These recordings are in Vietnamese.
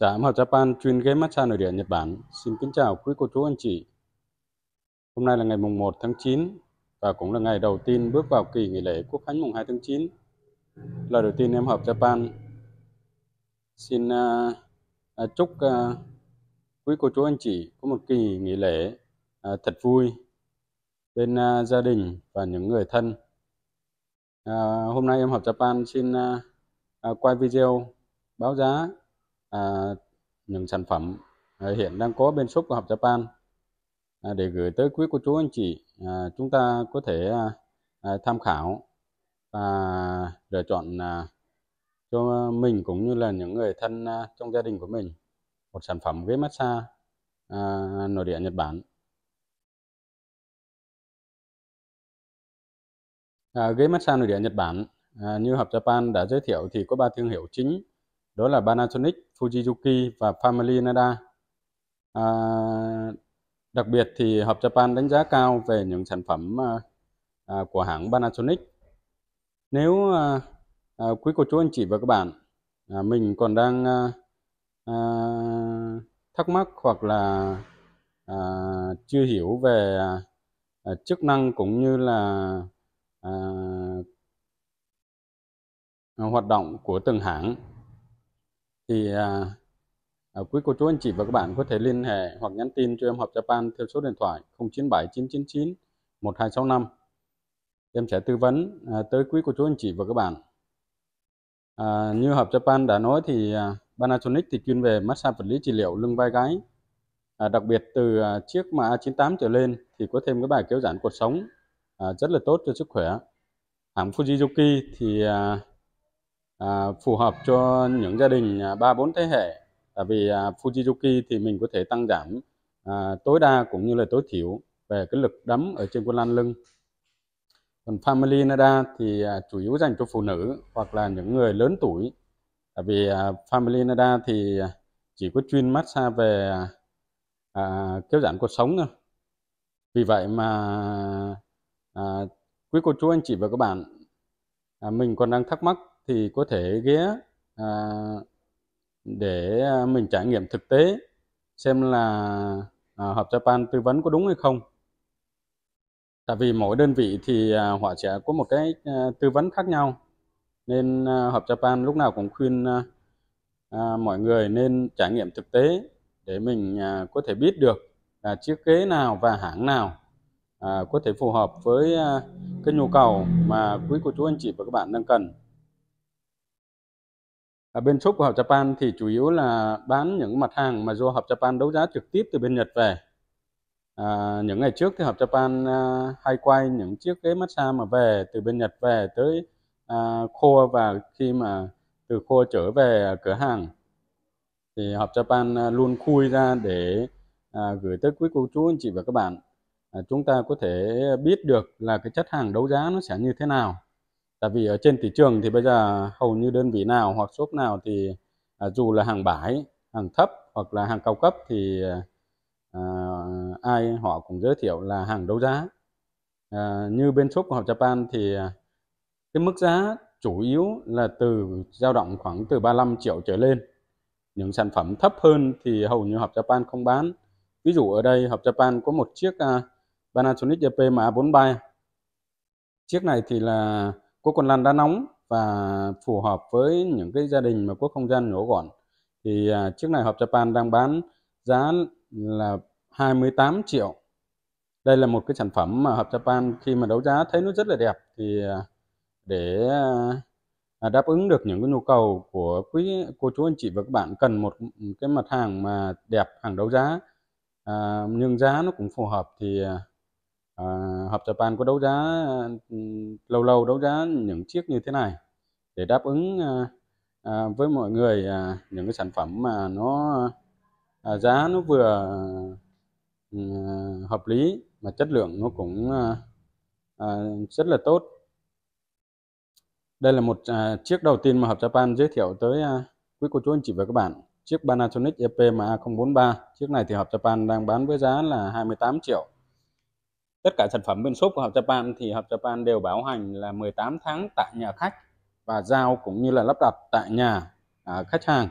Trà ám học Japan chuyên game massage nội địa Nhật Bản. Xin kính chào quý cô chú anh chị. Hôm nay là ngày mùng 1 tháng 9 và cũng là ngày đầu tiên bước vào kỳ nghỉ lễ Quốc khánh mùng 2 tháng 9. Lời đầu tiên em học Japan xin uh, uh, chúc uh, quý cô chú anh chị có một kỳ nghỉ lễ uh, thật vui bên uh, gia đình và những người thân. Uh, hôm nay em học Japan xin uh, uh, quay video báo giá à, những sản phẩm à, hiện đang có bên shop của Học Japan à, để gửi tới quý cô chú anh chị à, chúng ta có thể à, à, tham khảo và lựa chọn à, cho mình cũng như là những người thân à, trong gia đình của mình một sản phẩm ghế massage à, nội địa Nhật Bản à, ghế massage nội địa Nhật Bản à, như Hợp Japan đã giới thiệu thì có ba thương hiệu chính đó là Panasonic, Fujizuki và Family Nada. À, đặc biệt thì Hợp Japan đánh giá cao về những sản phẩm à, à, của hãng Panasonic. Nếu à, à, quý cô chú anh chị và các bạn à, mình còn đang à, à, thắc mắc hoặc là à, chưa hiểu về à, à chức năng cũng như là à, hoạt động của từng hãng thì à, à, quý cô chú anh chị và các bạn có thể liên hệ hoặc nhắn tin cho em học Japan theo số điện thoại 097 999 1265 em sẽ tư vấn à, tới quý cô chú anh chị và các bạn à, như hợp Japan đã nói thì à, Panasonic thì chuyên về massage vật lý trị liệu lưng vai gáy à, đặc biệt từ à, chiếc mà A98 trở lên thì có thêm cái bài kéo giãn cột sống à, rất là tốt cho sức khỏe hãng Fujizuki thì à, à, phù hợp cho những gia đình à, ba bốn thế hệ tại vì à, Fujizuki thì mình có thể tăng giảm à, tối đa cũng như là tối thiểu về cái lực đấm ở trên quân lan lưng còn Family Nada thì à, chủ yếu dành cho phụ nữ hoặc là những người lớn tuổi tại vì à, Family Nada thì à, chỉ có chuyên massage về à, à kéo giãn cuộc sống thôi vì vậy mà à, quý cô chú anh chị và các bạn à, mình còn đang thắc mắc thì có thể ghé à, để à, mình trải nghiệm thực tế xem là à, hợp Japan tư vấn có đúng hay không tại vì mỗi đơn vị thì à, họ sẽ có một cái à, tư vấn khác nhau nên à, hợp Japan lúc nào cũng khuyên à, à, mọi người nên trải nghiệm thực tế để mình à, có thể biết được là chiếc ghế nào và hãng nào à, có thể phù hợp với à, cái nhu cầu mà quý cô chú anh chị và các bạn đang cần ở bên shop của Hợp Japan thì chủ yếu là bán những mặt hàng mà do Hợp Japan đấu giá trực tiếp từ bên Nhật về. À, những ngày trước thì Hợp Japan à, hay quay những chiếc ghế massage mà về từ bên Nhật về tới à, khô và khi mà từ kho trở về cửa hàng thì Hợp Japan à, luôn khui ra để à, gửi tới quý cô chú anh chị và các bạn. À, chúng ta có thể biết được là cái chất hàng đấu giá nó sẽ như thế nào tại vì ở trên thị trường thì bây giờ hầu như đơn vị nào hoặc shop nào thì à, dù là hàng bãi hàng thấp hoặc là hàng cao cấp thì à, à ai họ cũng giới thiệu là hàng đấu giá à, như bên shop của họ Japan thì à, cái mức giá chủ yếu là từ dao động khoảng từ 35 triệu trở lên những sản phẩm thấp hơn thì hầu như hộp Japan không bán ví dụ ở đây hộp Japan có một chiếc uh, Panasonic JP MA43 chiếc này thì là cua còn lan đá nóng và phù hợp với những cái gia đình mà có không gian nhỏ gọn thì à, chiếc này hộp Japan đang bán giá là 28 triệu đây là một cái sản phẩm mà hộp Japan khi mà đấu giá thấy nó rất là đẹp thì à, để à, đáp ứng được những cái nhu cầu của quý cô chú anh chị và các bạn cần một cái mặt hàng mà đẹp hàng đấu giá à, nhưng giá nó cũng phù hợp thì à, à, Hợp Japan có đấu giá ừ, lâu lâu đấu giá những chiếc như thế này để đáp ứng à, với mọi người à, những cái sản phẩm mà nó à, giá nó vừa à, hợp lý mà chất lượng nó cũng à, à, rất là tốt đây là một à, chiếc đầu tiên mà Hợp Japan giới thiệu tới à, quý cô chú anh chị và các bạn chiếc Panasonic EPMA043 chiếc này thì Hợp Japan đang bán với giá là 28 triệu tất cả sản phẩm bên shop của Hợp Japan thì Hợp Japan đều bảo hành là 18 tháng tại nhà khách và giao cũng như là lắp đặt tại nhà à, khách hàng.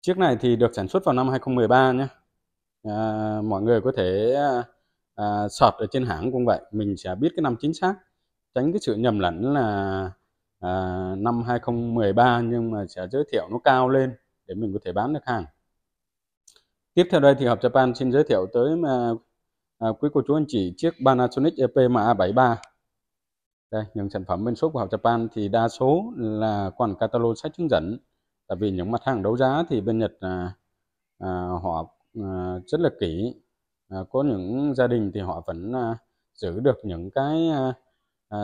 Chiếc này thì được sản xuất vào năm 2013 nhé. À, mọi người có thể à, search ở trên hãng cũng vậy, mình sẽ biết cái năm chính xác, tránh cái sự nhầm lẫn là à, năm 2013 nhưng mà sẽ giới thiệu nó cao lên để mình có thể bán được hàng. Tiếp theo đây thì Hợp Japan xin giới thiệu tới mà à, quý cô chú anh chị chiếc Panasonic ep EPMA73. Đây, những sản phẩm bên shop của Hợp Japan thì đa số là còn catalog sách hướng dẫn. Tại vì những mặt hàng đấu giá thì bên Nhật à, à, họ à, rất là kỹ. À, có những gia đình thì họ vẫn à, giữ được những cái à, à,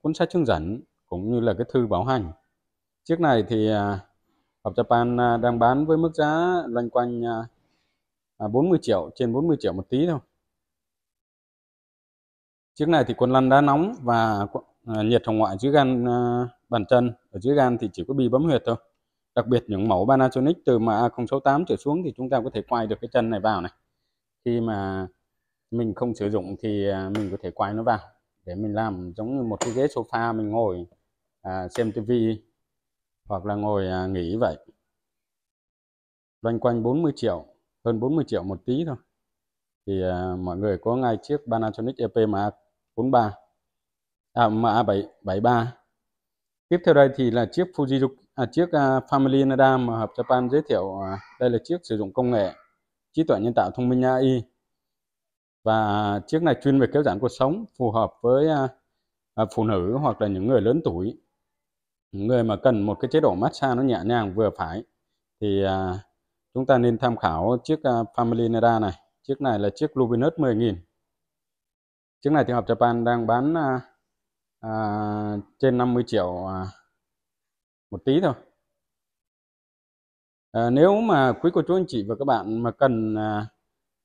cuốn sách hướng dẫn cũng như là cái thư bảo hành. Chiếc này thì à, Hợp Japan à, đang bán với mức giá loanh quanh à, à, 40 triệu trên 40 triệu một tí thôi chiếc này thì quần lăn đá nóng và à, nhiệt hồng ngoại dưới gan à, bàn chân ở dưới gan thì chỉ có bi bấm huyệt thôi đặc biệt những mẫu Panasonic từ mà 068 trở xuống thì chúng ta có thể quay được cái chân này vào này khi mà mình không sử dụng thì à, mình có thể quay nó vào để mình làm giống như một cái ghế sofa mình ngồi à, xem tivi hoặc là ngồi à, nghỉ vậy loanh quanh 40 triệu hơn 40 triệu một tí thôi thì à, mọi người có ngay chiếc Panasonic EPMA 43 à, MA 773 tiếp theo đây thì là chiếc Fuji à, chiếc à, Family Nada mà hợp Japan giới thiệu à, đây là chiếc sử dụng công nghệ trí tuệ nhân tạo thông minh AI và chiếc này chuyên về kéo giãn cuộc sống phù hợp với à, à, phụ nữ hoặc là những người lớn tuổi người mà cần một cái chế độ massage nó nhẹ nhàng vừa phải thì à, chúng ta nên tham khảo chiếc à, Family Nada này chiếc này là chiếc Luminous 10.000 chiếc này thì hợp Japan đang bán à, à, trên 50 triệu à, một tí thôi à, nếu mà quý cô chú anh chị và các bạn mà cần à,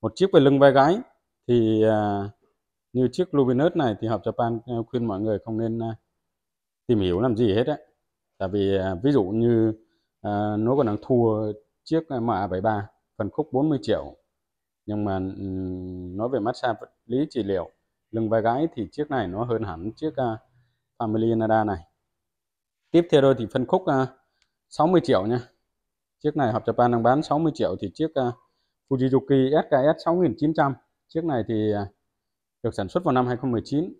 một chiếc về lưng vai gái thì à, như chiếc Luminous này thì hợp Japan à, khuyên mọi người không nên à, tìm hiểu làm gì hết đấy tại vì à, ví dụ như à, nó còn đang thua chiếc MA73 phần khúc 40 triệu nhưng mà nói về massage vật lý trị liệu lưng vai gáy thì chiếc này nó hơn hẳn chiếc à, Family Nada này tiếp theo rồi thì phân khúc 60 à, triệu nha chiếc này hợp Japan đang bán 60 triệu thì chiếc uh, Fujizuki SKS 6900 chiếc này thì à, được sản xuất vào năm 2019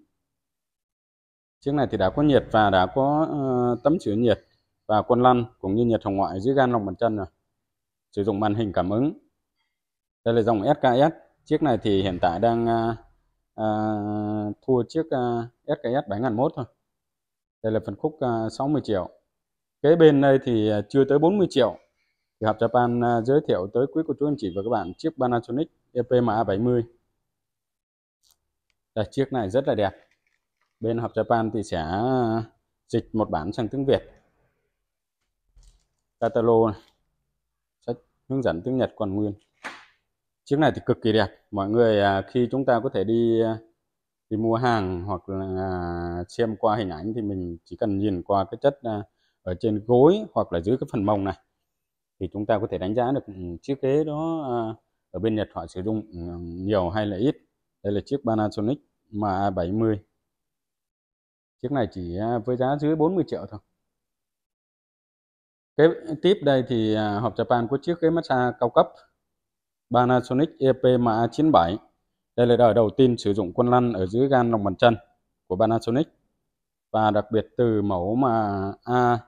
chiếc này thì đã có nhiệt và đã có ờ, tấm chữa nhiệt và quân lăn cũng như nhiệt hồng ngoại dưới gan lòng bàn chân rồi sử dụng màn hình cảm ứng đây là dòng SKS chiếc này thì hiện tại đang à, à, thua chiếc à, SKS 7001 thôi đây là phần khúc à, 60 triệu kế bên đây thì à, chưa tới 40 triệu thì Hợp Japan à, giới thiệu tới quý cô chú anh chị và các bạn chiếc Panasonic EPMA 70 đây, chiếc này rất là đẹp bên Hợp Japan thì sẽ à, dịch một bản sang tiếng Việt Catalog. này hướng dẫn tiếng Nhật còn nguyên chiếc này thì cực kỳ đẹp mọi người à, khi chúng ta có thể đi à, đi mua hàng hoặc là à, xem qua hình ảnh thì mình chỉ cần nhìn qua cái chất ở trên gối hoặc là dưới cái phần mông này thì chúng ta có thể đánh giá được ừ, chiếc ghế đó ở bên Nhật họ sử dụng ừ, nhiều hay là ít đây là chiếc Panasonic MA70 chiếc này chỉ với giá dưới 40 triệu thôi Kế tiếp đây thì à, hộp Japan có chiếc ghế massage cao cấp Panasonic EPMA97. Đây là đời đầu tiên sử dụng quân lăn ở dưới gan lòng bàn chân của Panasonic và đặc biệt từ mẫu mà A,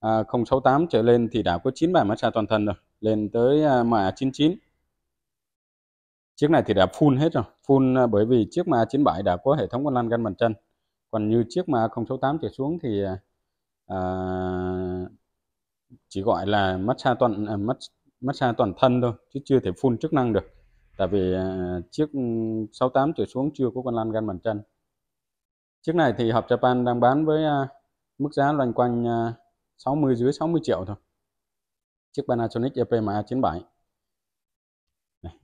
A068 à, trở lên thì đã có 9 bài massage toàn thân rồi, lên tới à, MA99. Chiếc này thì đã full hết rồi, full bởi vì chiếc MA97 đã có hệ thống quân lăn gan bàn chân. Còn như chiếc MA068 trở xuống thì à, chỉ gọi là massage toàn à, massage toàn thân thôi chứ chưa thể full chức năng được tại vì à, chiếc 68 trở xuống chưa có con lan gan bàn chân chiếc này thì hợp Japan đang bán với à, mức giá loanh quanh 60 dưới 60 triệu thôi chiếc Panasonic EPMA 97 này.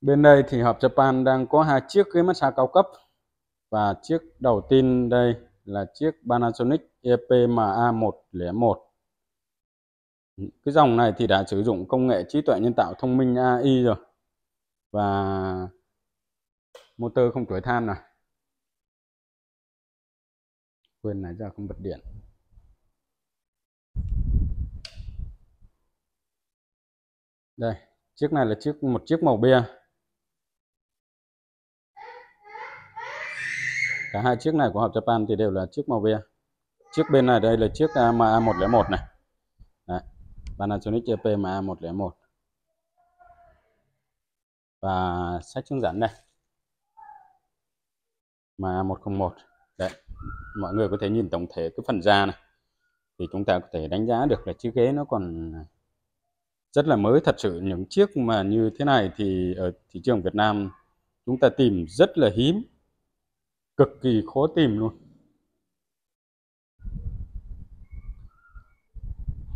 bên đây thì hợp Japan đang có hai chiếc ghế massage cao cấp và chiếc đầu tiên đây là chiếc Panasonic EPMA101. Cái dòng này thì đã sử dụng công nghệ trí tuệ nhân tạo thông minh AI rồi. Và motor không tuổi than này. Quên này giờ không bật điện. Đây, chiếc này là chiếc một chiếc màu bia cả hai chiếc này của hộp Japan thì đều là chiếc màu bia chiếc bên này đây là chiếc à, MA101 này Đấy. Panasonic JP MA101 và sách hướng dẫn đây MA101 Đấy. mọi người có thể nhìn tổng thể cái phần da này thì chúng ta có thể đánh giá được là chiếc ghế nó còn rất là mới thật sự những chiếc mà như thế này thì ở thị trường Việt Nam chúng ta tìm rất là hiếm cực kỳ khó tìm luôn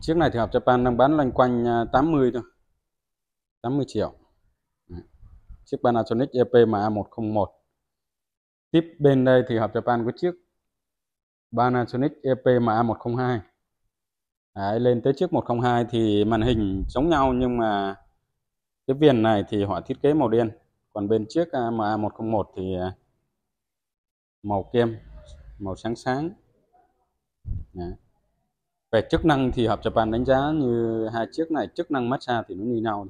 chiếc này thì hợp Japan đang bán loanh quanh 80 à, thôi 80 triệu chiếc Panasonic EPMA101 tiếp bên đây thì hợp Japan có chiếc Panasonic EPMA102 Đấy, lên tới chiếc 102 thì màn hình giống nhau nhưng mà cái viền này thì họ thiết kế màu đen còn bên chiếc à, MA101 thì à, màu kem màu sáng sáng Đấy. về chức năng thì hợp Japan đánh giá như hai chiếc này chức năng massage thì nó như nhau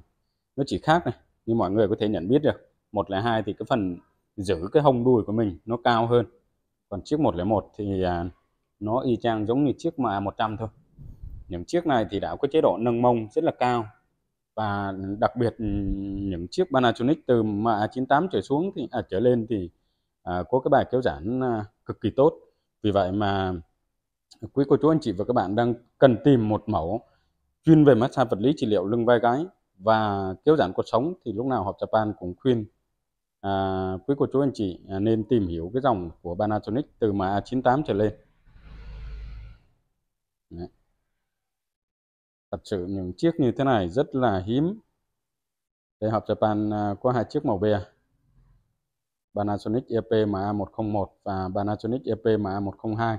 nó chỉ khác này nhưng mọi người có thể nhận biết được một là hai thì cái phần giữ cái hông đùi của mình nó cao hơn còn chiếc 101 thì à, nó y chang giống như chiếc mà 100 thôi những chiếc này thì đã có chế độ nâng mông rất là cao và đặc biệt những chiếc Panasonic từ mà 98 trở xuống thì à, trở lên thì à, có cái bài kéo giãn à, cực kỳ tốt vì vậy mà quý cô chú anh chị và các bạn đang cần tìm một mẫu chuyên về massage vật lý trị liệu lưng vai gáy và kéo giãn cuộc sống thì lúc nào họp Japan cũng khuyên à, quý cô chú anh chị à, nên tìm hiểu cái dòng của Panasonic từ mà 98 trở lên Đấy. thật sự những chiếc như thế này rất là hiếm để họp Japan à, có hai chiếc màu bè Panasonic EPMA101 và Panasonic EPMA102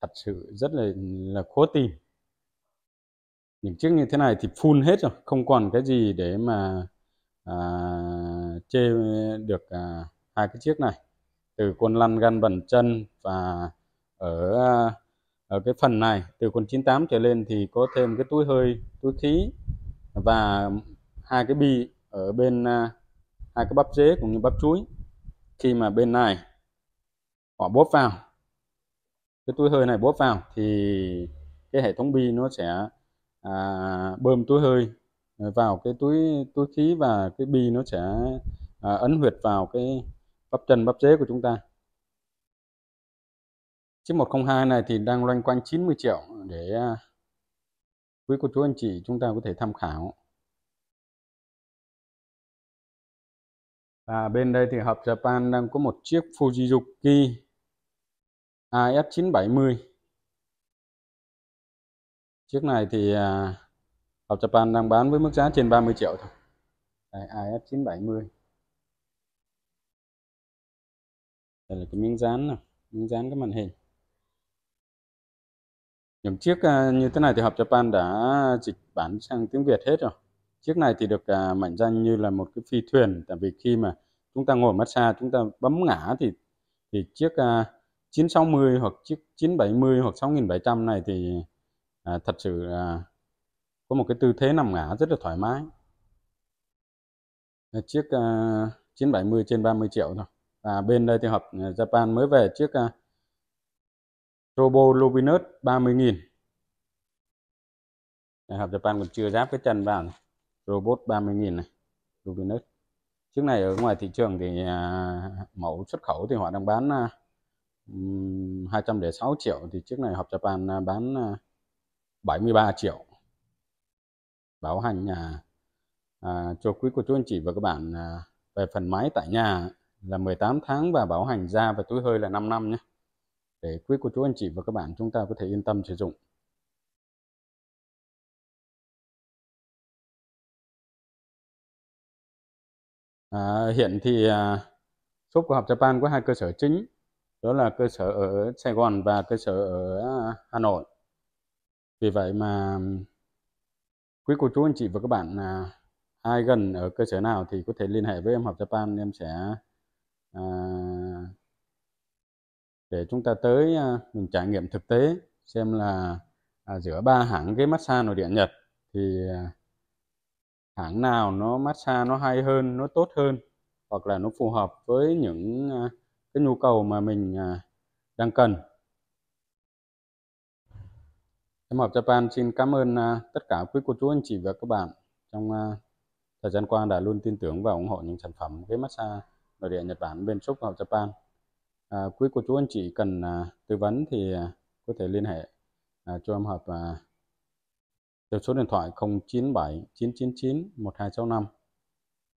thật sự rất là là khó tìm những chiếc như thế này thì full hết rồi không còn cái gì để mà à, chê được à, hai cái chiếc này từ con lăn gan bẩn chân và ở ở cái phần này từ con 98 trở lên thì có thêm cái túi hơi túi khí và hai cái bi ở bên à, hai cái bắp dế cũng như bắp chuối khi mà bên này họ bóp vào cái túi hơi này bóp vào thì cái hệ thống bi nó sẽ à, bơm túi hơi vào cái túi túi khí và cái bi nó sẽ à, ấn huyệt vào cái bắp chân bắp dế của chúng ta chiếc 102 này thì đang loanh quanh 90 triệu để à, quý cô chú anh chị chúng ta có thể tham khảo và bên đây thì hợp Japan đang có một chiếc Fujizuki AF970 chiếc này thì à, hợp Japan đang bán với mức giá trên 30 triệu thôi Đây, AF970 đây là cái miếng dán này, miếng dán cái màn hình những chiếc à, như thế này thì hợp Japan đã dịch bản sang tiếng Việt hết rồi chiếc này thì được à, mệnh danh như là một cái phi thuyền tại vì khi mà chúng ta ngồi massage chúng ta bấm ngã thì thì chiếc à, 960 hoặc chiếc 970 hoặc 6700 này thì à, thật sự à, có một cái tư thế nằm ngã rất là thoải mái à, chiếc à, 970 trên 30 triệu thôi và bên đây thì hợp à, Japan mới về chiếc à, Robo Luminous 30.000 hợp Japan còn chưa ráp cái chân vào này robot 30.000 này Rubinus chiếc này ở ngoài thị trường thì à, mẫu xuất khẩu thì họ đang bán 206 à, triệu thì chiếc này hộp Japan à, bán 73 triệu bảo hành nhà à, cho quý cô chú anh chị và các bạn à, về phần máy tại nhà là 18 tháng và bảo hành da và túi hơi là 5 năm nhé để quý cô chú anh chị và các bạn chúng ta có thể yên tâm sử dụng À, hiện thì à, shop của học Japan có hai cơ sở chính, đó là cơ sở ở Sài Gòn và cơ sở ở à, Hà Nội. Vì vậy mà quý cô chú anh chị và các bạn à, ai gần ở cơ sở nào thì có thể liên hệ với em học Japan em sẽ à, để chúng ta tới à, mình trải nghiệm thực tế xem là à, giữa ba hãng ghế massage nội địa Nhật thì à, hãng nào nó massage nó hay hơn nó tốt hơn hoặc là nó phù hợp với những à, cái nhu cầu mà mình à, đang cần Em học Japan xin cảm ơn à, tất cả quý cô chú anh chị và các bạn trong thời gian qua đã luôn tin tưởng và ủng hộ những sản phẩm ghế massage nội địa Nhật Bản bên shop học Japan. À, quý cô chú anh chị cần tư vấn thì có thể liên hệ cho em hợp theo số điện thoại 097 999 1265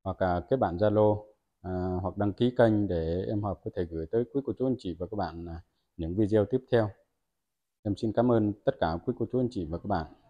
hoặc à, kết bạn Zalo à, hoặc đăng ký kênh để em Hợp có thể gửi tới quý cô chú anh chị và các bạn à, những video tiếp theo. Em xin cảm ơn tất cả quý cô chú anh chị và các bạn.